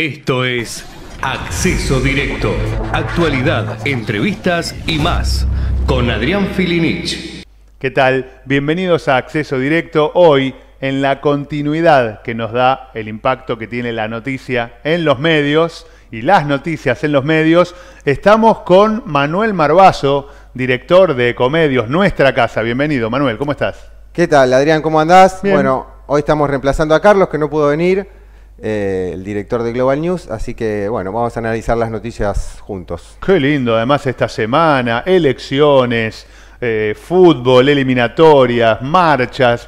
Esto es Acceso Directo. Actualidad, entrevistas y más. Con Adrián Filinich. ¿Qué tal? Bienvenidos a Acceso Directo. Hoy, en la continuidad que nos da el impacto que tiene la noticia en los medios y las noticias en los medios, estamos con Manuel Marbazo, director de Comedios Nuestra Casa. Bienvenido, Manuel, ¿cómo estás? ¿Qué tal, Adrián? ¿Cómo andás? Bueno, hoy estamos reemplazando a Carlos, que no pudo venir eh, el director de Global News. Así que, bueno, vamos a analizar las noticias juntos. Qué lindo, además, esta semana, elecciones, eh, fútbol, eliminatorias, marchas,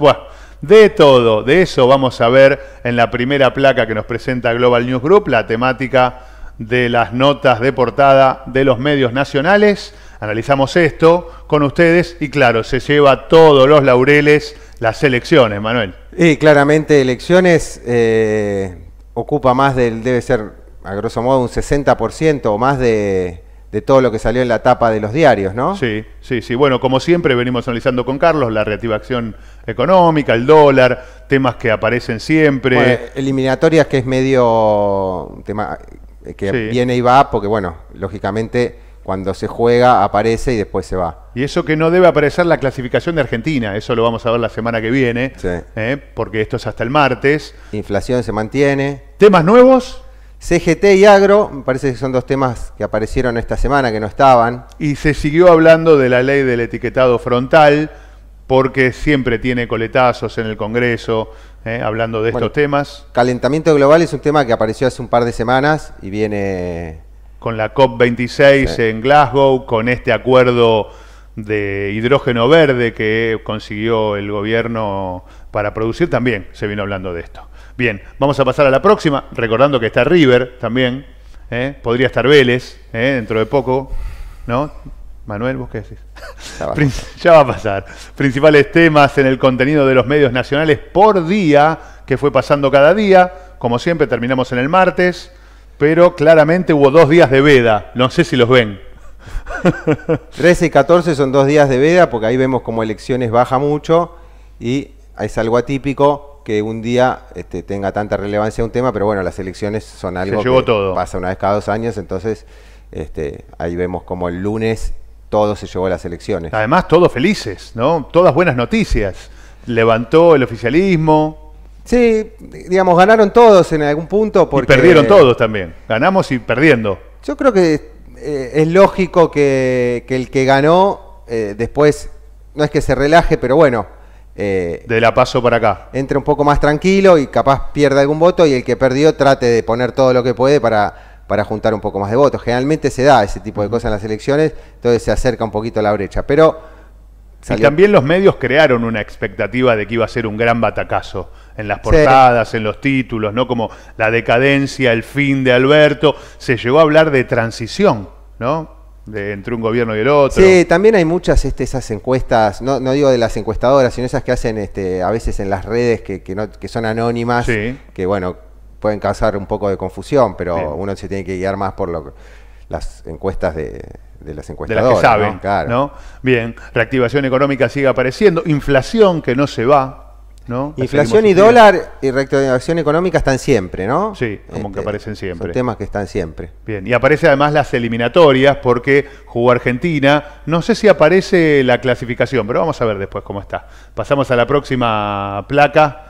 de todo. De eso vamos a ver en la primera placa que nos presenta Global News Group, la temática de las notas de portada de los medios nacionales. Analizamos esto con ustedes y claro, se lleva todos los laureles las elecciones, Manuel. Y claramente elecciones eh, ocupa más del, debe ser a grosso modo un 60% o más de, de todo lo que salió en la tapa de los diarios, ¿no? Sí, sí, sí. Bueno, como siempre venimos analizando con Carlos la reactivación económica, el dólar, temas que aparecen siempre. eliminatorias que es medio tema eh, que viene y va, porque bueno, lógicamente cuando se juega aparece y después se va. Y eso que no debe aparecer la clasificación de Argentina, eso lo vamos a ver la semana que viene, ¿eh? porque esto es hasta el martes. Inflación se mantiene. ¿Temas nuevos? CGT y agro, me parece que son dos temas que aparecieron esta semana que no estaban. Y se siguió hablando de la ley del etiquetado frontal, porque siempre tiene coletazos en el Congreso, ¿eh? hablando de estos temas. Calentamiento global es un tema que apareció hace un par de semanas y viene con la COP26 en Glasgow, con este acuerdo de hidrógeno verde que consiguió el gobierno para producir, también se vino hablando de esto. Bien, vamos a pasar a la próxima, recordando que está River también, ¿eh? podría estar Vélez ¿eh? dentro de poco, ¿no? Manuel, ¿vos qué decís? ya va a pasar. Principales temas en el contenido de los medios nacionales por día, que fue pasando cada día. Como siempre, terminamos en el martes pero claramente hubo dos días de veda, no sé si los ven. 13 y 14 son dos días de veda, porque ahí vemos como elecciones baja mucho y es algo atípico que un día este, tenga tanta relevancia un tema, pero bueno, las elecciones son algo que pasa una vez cada dos años, entonces este, ahí vemos como el lunes todo se llevó a las elecciones. Además, todos felices, ¿no? Todas buenas noticias. Levantó el oficialismo, Sí, digamos, ganaron todos en algún punto. Porque, y perdieron todos también. Ganamos y perdiendo. Yo creo que eh, es lógico que, el que ganó eh, después, no es que se relaje, pero bueno. Eh, de la paso para acá. Entre un poco más tranquilo y capaz pierda algún voto y el que perdió trate de poner todo lo que puede para, para juntar un poco más de votos. Generalmente se da ese tipo de cosas en las elecciones, entonces se acerca un poquito la brecha. Pero. Y también los medios crearon una expectativa de que iba a ser un gran batacazo en las portadas, en los títulos, ¿no? Como la decadencia, el fin de Alberto. Se llegó a hablar de transición, ¿no? De, entre un gobierno y el otro. Sí, también hay muchas este, esas encuestas, no, digo de las encuestadoras, sino esas que hacen este, a veces en las redes que, son anónimas, que bueno, pueden causar un poco de confusión, pero uno se tiene que guiar más por lo, las encuestas de, las encuestadoras. De las que saben, Claro. Bien, reactivación económica sigue apareciendo, inflación que no se va, Inflación y dólar y reactivación económica están siempre, ¿no? Sí, como que este, aparecen siempre. Son temas que están siempre. Bien, y aparece además las eliminatorias porque jugó Argentina. No sé si aparece la clasificación, pero vamos a ver después cómo está. Pasamos a la próxima placa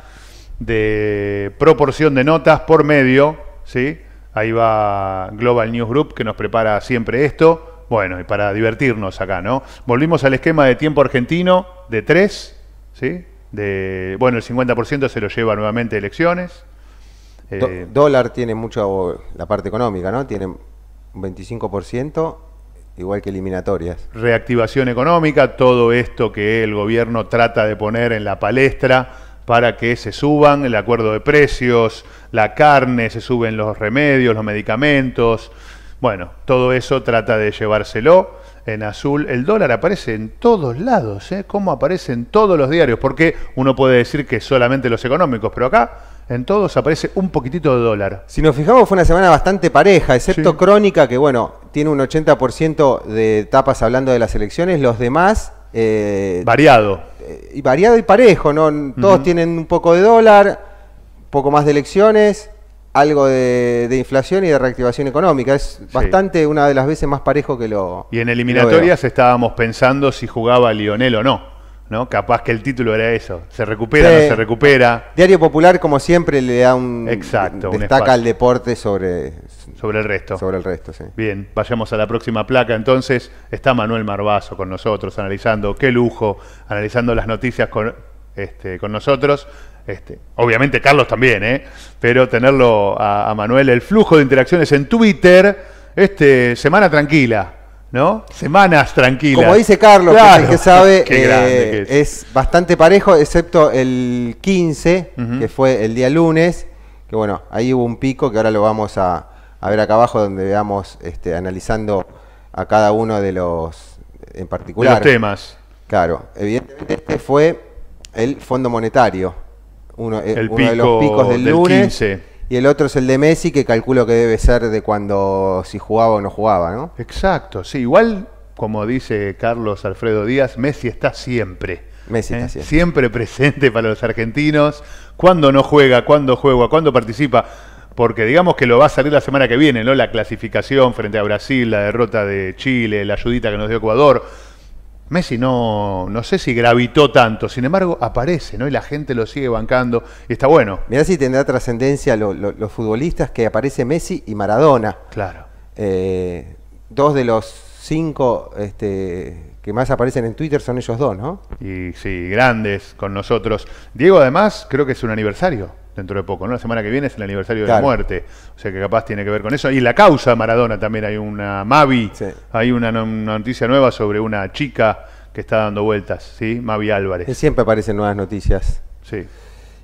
de proporción de notas por medio, ¿sí? Ahí va Global News Group que nos prepara siempre esto. Bueno, y para divertirnos acá, ¿no? Volvimos al esquema de tiempo argentino de tres, ¿sí? de, bueno, el 50% se lo lleva nuevamente elecciones. Eh, dólar tiene mucho, la parte económica, ¿no? Tiene un 25%, igual que eliminatorias. Reactivación económica, todo esto que el gobierno trata de poner en la palestra para que se suban el acuerdo de precios, la carne, se suben los remedios, los medicamentos. Bueno, todo eso trata de llevárselo en azul. El dólar aparece en todos lados, ¿eh? Como aparece en todos los diarios. Porque uno puede decir que solamente los económicos, pero acá en todos aparece un poquitito de dólar. Si nos fijamos, fue una semana bastante pareja, excepto Crónica, que bueno, tiene un 80% de tapas hablando de las elecciones, los demás. Eh, variado. Eh, y variado y parejo, ¿no? Todos tienen un poco de dólar, poco más de elecciones, algo de, inflación y de reactivación económica. Es bastante una de las veces más parejo que lo. Y en eliminatorias estábamos pensando si jugaba Lionel o no. ¿no? Capaz que el título era eso. ¿Se recupera no se recupera? Diario Popular, como siempre, le da un. Destaca el deporte sobre. Sobre el resto. Sobre el resto, Bien, vayamos a la próxima placa. Entonces, está Manuel Marbazo con nosotros analizando qué lujo, analizando las noticias con, este, con nosotros. Este, obviamente Carlos también, ¿eh? pero tenerlo a, Manuel, el flujo de interacciones en Twitter, este, semana tranquila. ¿No? Semanas tranquilas. Como dice Carlos, que, sabe, eh, es. bastante parejo, excepto el 15, que fue el día lunes, que bueno, ahí hubo un pico que ahora lo vamos a, ver acá abajo, donde veamos este, analizando a cada uno de los en particular. los temas. Claro, evidentemente este fue el Fondo Monetario. Uno, eh, el de los picos del, lunes. Y el otro es el de Messi, que calculo que debe ser de cuando si jugaba o no jugaba, ¿no? Exacto, sí. Igual, como dice Carlos Alfredo Díaz, Messi está siempre. Messi está ¿eh? siempre. Siempre presente para los argentinos. Cuando no juega, cuando juega, cuando participa porque digamos que lo va a salir la semana que viene, ¿no? La clasificación frente a Brasil, la derrota de Chile, la ayudita que nos dio Ecuador. Messi no, no sé si gravitó tanto, sin embargo aparece, ¿no? Y la gente lo sigue bancando y está bueno. mira si tendrá trascendencia los futbolistas que aparece Messi y Maradona. Claro. Eh, dos de los cinco este, que más aparecen en Twitter son ellos dos, ¿no? Y sí, grandes con nosotros. Diego además creo que es un aniversario dentro de poco, ¿no? La semana que viene es el aniversario de la muerte. O sea que capaz tiene que ver con eso. Y la causa Maradona también hay una Mavi, hay una, noticia nueva sobre una chica que está dando vueltas, ¿sí? Mavi Álvarez. siempre aparecen nuevas noticias. Sí.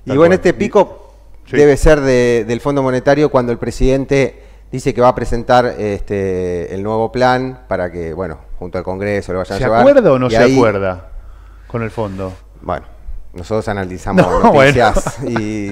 Y bueno, este pico debe ser del Fondo Monetario cuando el presidente dice que va a presentar este, el nuevo plan para que, bueno, junto al Congreso lo vayan a llevar. ¿Se acuerda o no se acuerda con el fondo? Bueno, nosotros analizamos noticias y.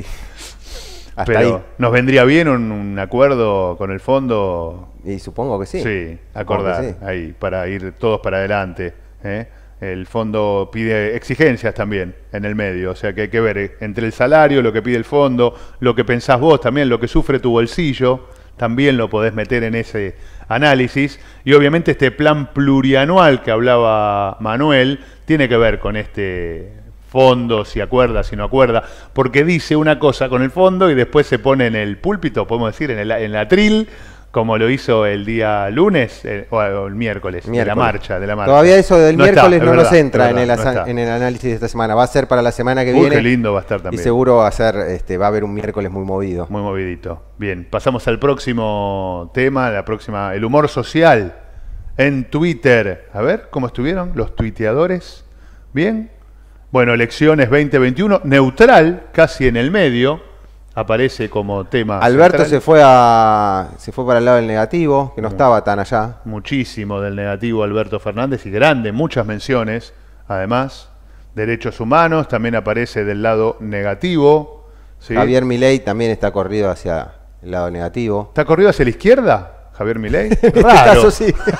Hasta ahí. ¿nos vendría bien un, acuerdo con el fondo? Y supongo que sí. Sí, acordar ahí, para ir todos para adelante. ¿eh? El fondo pide exigencias también en el medio, o sea que hay que ver eh, entre el salario, lo que pide el fondo, lo que pensás vos también, lo que sufre tu bolsillo, también lo podés meter en ese análisis. Y obviamente este plan plurianual que hablaba Manuel tiene que ver con este fondo, si acuerda, si no acuerda, porque dice una cosa con el fondo y después se pone en el púlpito, podemos decir, en el, en atril, como lo hizo el día lunes eh, o el miércoles, de la marcha, de la marcha. Todavía eso del miércoles no nos entra en, el análisis de esta semana, va a ser para la semana que viene. Qué lindo va a estar también. Y seguro va a ser, este, va a haber un miércoles muy movido. Muy movidito. Bien, pasamos al próximo tema, la próxima, el humor social en Twitter. A ver, ¿cómo estuvieron los tuiteadores? ¿Bien? Bueno, elecciones 2021, neutral, casi en el medio, aparece como tema. Alberto se fue a se fue para el lado del negativo, que no estaba tan allá. Muchísimo del negativo Alberto Fernández y grande, muchas menciones, además. Derechos humanos también aparece del lado negativo. Javier Milei también está corrido hacia el lado negativo. ¿Está corrido hacia la izquierda? Javier Milei. Este Raro.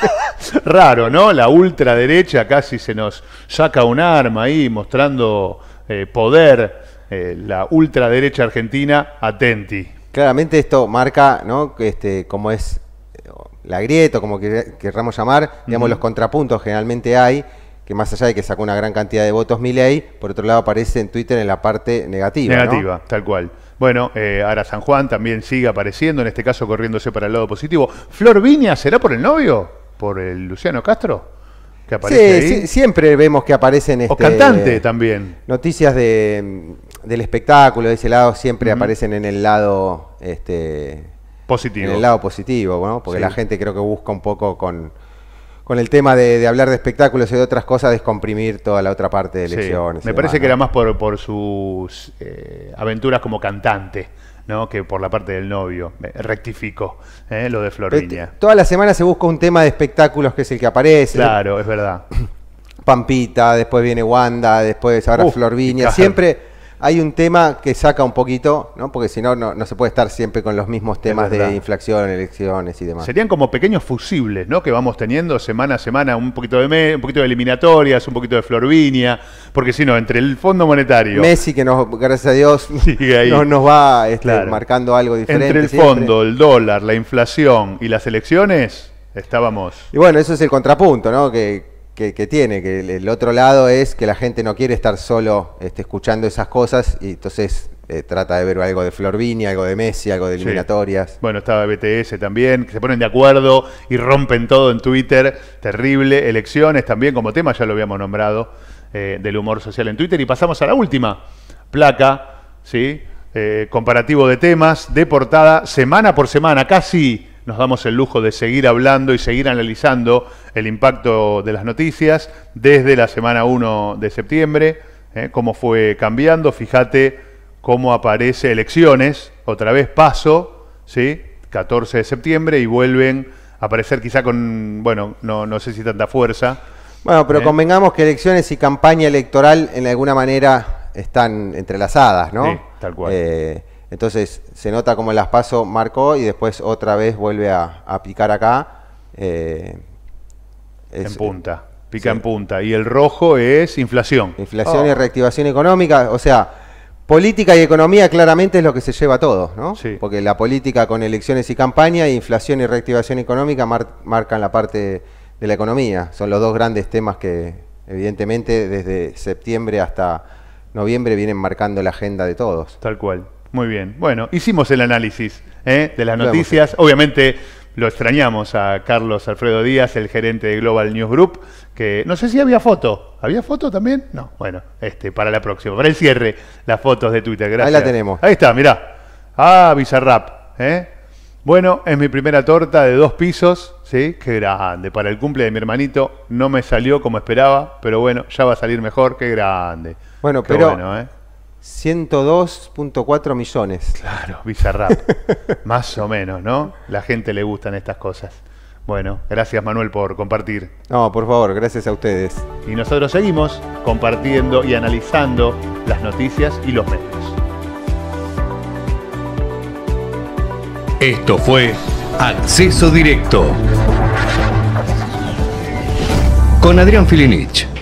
Raro, ¿no? La ultraderecha casi se nos saca un arma ahí mostrando eh, poder. Eh, la ultraderecha argentina, atenti. Claramente esto marca, ¿no? Este, como es eh, la grieta, como querramos llamar, digamos, los contrapuntos generalmente hay, que más allá de que sacó una gran cantidad de votos Milei, por otro lado aparece en Twitter en la parte negativa. Negativa, tal cual. Bueno, eh, San Juan también sigue apareciendo, en este caso corriéndose para el lado positivo. Flor Viña, ¿será por el novio? ¿Por el Luciano Castro? Que aparece sí, siempre vemos que aparecen... Este, o cantante también. Noticias de, mm, del espectáculo, de ese lado, siempre aparecen en el lado... Este, positivo. En el lado positivo, ¿no? Porque la gente creo que busca un poco con con el tema de, hablar de espectáculos y de otras cosas, descomprimir toda la otra parte de lesiones. me parece que era más por, sus eh, aventuras como cantante. ¿no? que por la parte del novio, rectifico ¿eh? lo de Floriña. Toda la semana se busca un tema de espectáculos que es el que aparece. Claro, es verdad. Pampita, después viene Wanda, después ahora Florviña. Siempre hay un tema que saca un poquito, ¿no? Porque si no, no, se puede estar siempre con los mismos temas de inflación, elecciones y demás. Serían como pequeños fusibles, ¿no? Que vamos teniendo semana a semana, un poquito de mes, un poquito de eliminatorias, un poquito de Florvinia, porque si no, entre el Fondo Monetario. Messi, que nos, gracias a Dios, nos va este, marcando algo diferente. Entre el fondo, el dólar, la inflación y las elecciones, estábamos. Y bueno, eso es el contrapunto, ¿no? Que que, tiene, que el, otro lado es que la gente no quiere estar solo este, escuchando esas cosas y entonces eh, trata de ver algo de Florvini, algo de Messi, algo de eliminatorias. Bueno, estaba BTS también, que se ponen de acuerdo y rompen todo en Twitter, terrible, elecciones también como tema, ya lo habíamos nombrado, eh, del humor social en Twitter y pasamos a la última placa, ¿sí? Eh, comparativo de temas, de portada, semana por semana, casi nos damos el lujo de seguir hablando y seguir analizando el impacto de las noticias desde la semana 1 de septiembre, ¿eh? cómo fue cambiando, fíjate cómo aparece elecciones, otra vez paso, ¿sí? 14 de septiembre y vuelven a aparecer quizá con, bueno, no, no sé si tanta fuerza. Bueno, pero ¿eh? convengamos que elecciones y campaña electoral en alguna manera están entrelazadas, ¿no? Sí, tal cual. Eh, entonces se nota como el las paso marcó y después otra vez vuelve a, picar acá. Eh, en punta, pica en punta. Y el rojo es inflación. Inflación y oh. reactivación económica. O sea, política y economía claramente es lo que se lleva todo, ¿no? Sí. Porque la política con elecciones y campaña, inflación y reactivación económica marcan la parte de la economía. Son los dos grandes temas que evidentemente desde septiembre hasta noviembre vienen marcando la agenda de todos. Tal cual. Muy bien. Bueno, hicimos el análisis ¿eh? de las noticias. Obviamente lo extrañamos a Carlos Alfredo Díaz, el gerente de Global News Group, que no sé si había foto. ¿Había foto también? No, bueno, este, para la próxima, para el cierre, las fotos de Twitter, gracias. Ahí la tenemos. Ahí está, mirá. Ah, Bizarrap, ¿eh? Bueno, es mi primera torta de dos pisos, ¿sí? Qué grande. Para el cumple de mi hermanito no me salió como esperaba, pero bueno, ya va a salir mejor, qué grande. Bueno, pero bueno, ¿eh? 102.4 millones. Claro, Bizarrap. Más o menos, ¿no? La gente le gustan estas cosas. Bueno, gracias Manuel por compartir. No, por favor, gracias a ustedes. Y nosotros seguimos compartiendo y analizando las noticias y los medios. Esto fue Acceso Directo con Adrián Filinich.